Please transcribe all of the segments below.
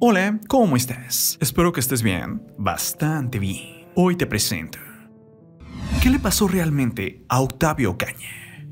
Hola, ¿cómo estás? Espero que estés bien, bastante bien. Hoy te presento. ¿Qué le pasó realmente a Octavio Caña?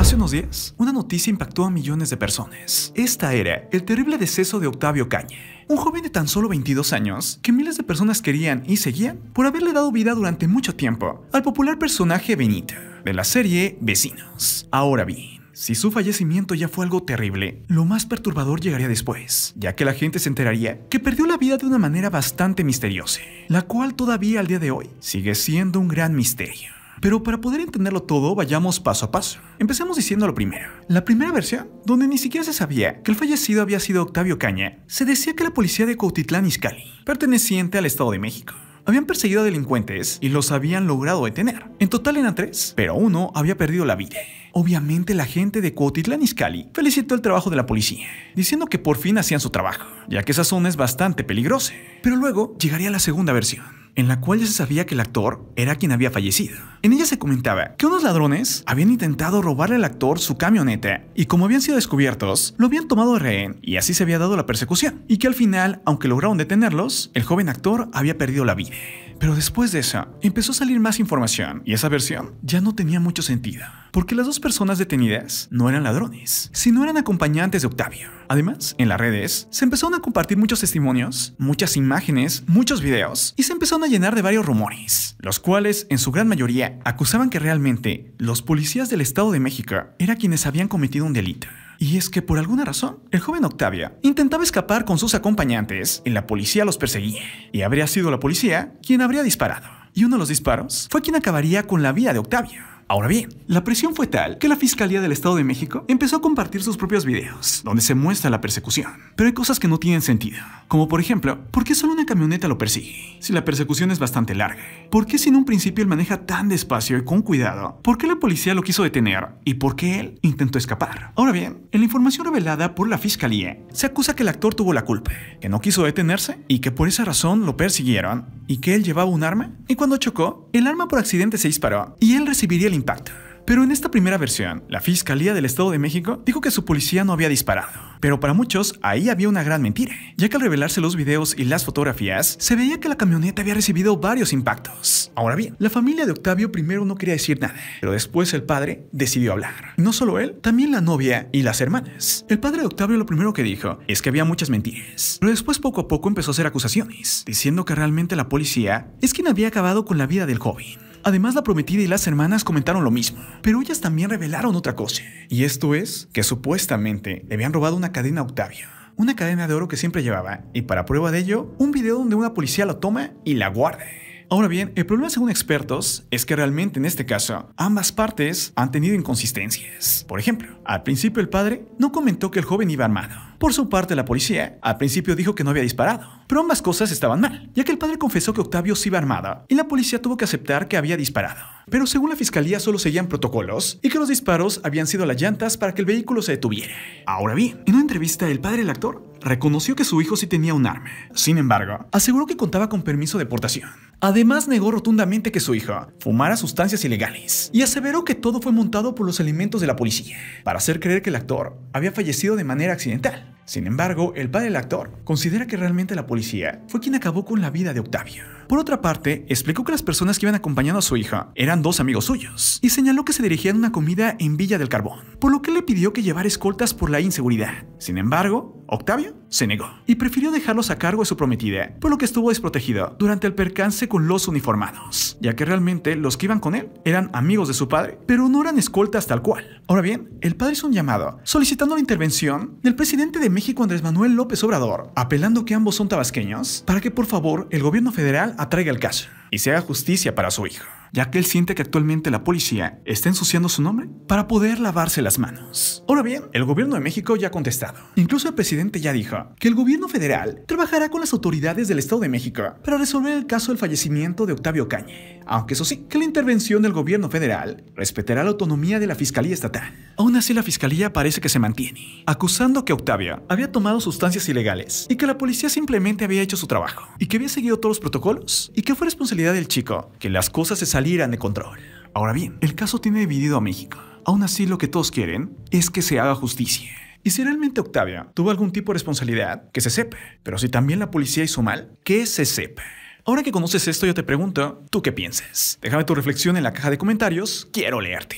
Hace unos días, una noticia impactó a millones de personas. Esta era el terrible deceso de Octavio Caña, un joven de tan solo 22 años que miles de personas querían y seguían por haberle dado vida durante mucho tiempo al popular personaje Benito de la serie Vecinos. Ahora bien, si su fallecimiento ya fue algo terrible, lo más perturbador llegaría después, ya que la gente se enteraría que perdió la vida de una manera bastante misteriosa, la cual todavía al día de hoy sigue siendo un gran misterio. Pero para poder entenderlo todo, vayamos paso a paso. Empecemos diciendo lo primero. La primera versión, donde ni siquiera se sabía que el fallecido había sido Octavio Caña, se decía que la policía de Cautitlán Izcalli, perteneciente al Estado de México, habían perseguido a delincuentes y los habían logrado detener. En total eran tres, pero uno había perdido la vida. Obviamente la gente de Cuautitlán Izcalli felicitó el trabajo de la policía, diciendo que por fin hacían su trabajo, ya que esa zona es bastante peligrosa. Pero luego llegaría la segunda versión en la cual ya se sabía que el actor era quien había fallecido. En ella se comentaba que unos ladrones habían intentado robarle al actor su camioneta y como habían sido descubiertos, lo habían tomado de rehén y así se había dado la persecución, y que al final, aunque lograron detenerlos, el joven actor había perdido la vida. Pero después de eso, empezó a salir más información y esa versión ya no tenía mucho sentido, porque las dos personas detenidas no eran ladrones, sino eran acompañantes de Octavio. Además, en las redes se empezaron a compartir muchos testimonios, muchas imágenes, muchos videos y se empezaron a llenar de varios rumores, los cuales en su gran mayoría acusaban que realmente los policías del Estado de México eran quienes habían cometido un delito. Y es que por alguna razón, el joven Octavia intentaba escapar con sus acompañantes y la policía los perseguía. Y habría sido la policía quien habría disparado. Y uno de los disparos fue quien acabaría con la vida de Octavia. Ahora bien, la presión fue tal que la Fiscalía del Estado de México empezó a compartir sus propios videos, donde se muestra la persecución. Pero hay cosas que no tienen sentido, como por ejemplo, ¿por qué solo una camioneta lo persigue? Si la persecución es bastante larga. ¿Por qué si en un principio él maneja tan despacio y con cuidado? ¿Por qué la policía lo quiso detener? ¿Y por qué él intentó escapar? Ahora bien, en la información revelada por la Fiscalía, se acusa que el actor tuvo la culpa, que no quiso detenerse y que por esa razón lo persiguieron y que él llevaba un arma y cuando chocó, el arma por accidente se disparó y él recibiría impacto. Pero en esta primera versión, la Fiscalía del Estado de México dijo que su policía no había disparado. Pero para muchos, ahí había una gran mentira, ya que al revelarse los videos y las fotografías, se veía que la camioneta había recibido varios impactos. Ahora bien, la familia de Octavio primero no quería decir nada, pero después el padre decidió hablar. No solo él, también la novia y las hermanas. El padre de Octavio lo primero que dijo es que había muchas mentiras, pero después poco a poco empezó a hacer acusaciones, diciendo que realmente la policía es quien había acabado con la vida del joven. Además, la prometida y las hermanas comentaron lo mismo, pero ellas también revelaron otra cosa, y esto es que supuestamente le habían robado una cadena Octavio, Una cadena de oro que siempre llevaba, y para prueba de ello, un video donde una policía lo toma y la guarda. Ahora bien, el problema según expertos es que realmente en este caso ambas partes han tenido inconsistencias. Por ejemplo, al principio el padre no comentó que el joven iba armado. Por su parte, la policía al principio dijo que no había disparado, pero ambas cosas estaban mal, ya que el padre confesó que Octavio sí iba armado y la policía tuvo que aceptar que había disparado. Pero según la fiscalía solo seguían protocolos y que los disparos habían sido a las llantas para que el vehículo se detuviera. Ahora bien, en una entrevista el padre del actor reconoció que su hijo sí tenía un arma. Sin embargo, aseguró que contaba con permiso de portación. Además, negó rotundamente que su hijo fumara sustancias ilegales y aseveró que todo fue montado por los elementos de la policía para hacer creer que el actor había fallecido de manera accidental. Sin embargo, el padre del actor considera que realmente la policía fue quien acabó con la vida de Octavio. Por otra parte, explicó que las personas que iban acompañando a su hija eran dos amigos suyos y señaló que se dirigían a una comida en Villa del Carbón, por lo que le pidió que llevara escoltas por la inseguridad. Sin embargo, Octavio se negó y prefirió dejarlos a cargo de su prometida, por lo que estuvo desprotegido durante el percance con los uniformados, ya que realmente los que iban con él eran amigos de su padre, pero no eran escoltas tal cual. Ahora bien, el padre hizo un llamado solicitando la intervención del presidente de México Andrés Manuel López Obrador, apelando que ambos son tabasqueños para que por favor el gobierno federal atraiga el caso y se haga justicia para su hijo ya que él siente que actualmente la policía está ensuciando su nombre para poder lavarse las manos. Ahora bien, el gobierno de México ya ha contestado. Incluso el presidente ya dijo que el gobierno federal trabajará con las autoridades del Estado de México para resolver el caso del fallecimiento de Octavio Cañe. Aunque eso sí, que la intervención del gobierno federal respetará la autonomía de la Fiscalía Estatal. Aún así, la Fiscalía parece que se mantiene, acusando que Octavio había tomado sustancias ilegales y que la policía simplemente había hecho su trabajo y que había seguido todos los protocolos y que fue responsabilidad del chico que las cosas se salieron salieran de control. Ahora bien, el caso tiene dividido a México. Aún así, lo que todos quieren es que se haga justicia. Y si realmente Octavia tuvo algún tipo de responsabilidad, que se sepa. Pero si también la policía hizo mal, que se sepa. Ahora que conoces esto, yo te pregunto, ¿tú qué piensas? Déjame tu reflexión en la caja de comentarios, quiero leerte.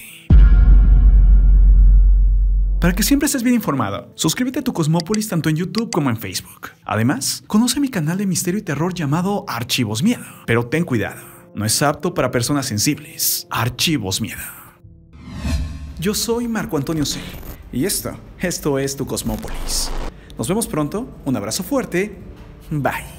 Para que siempre estés bien informado, suscríbete a tu Cosmópolis tanto en YouTube como en Facebook. Además, conoce mi canal de misterio y terror llamado Archivos Miedo. Pero ten cuidado. No es apto para personas sensibles. Archivos miedo. Yo soy Marco Antonio C. Y esto, esto es tu Cosmópolis. Nos vemos pronto, un abrazo fuerte, bye.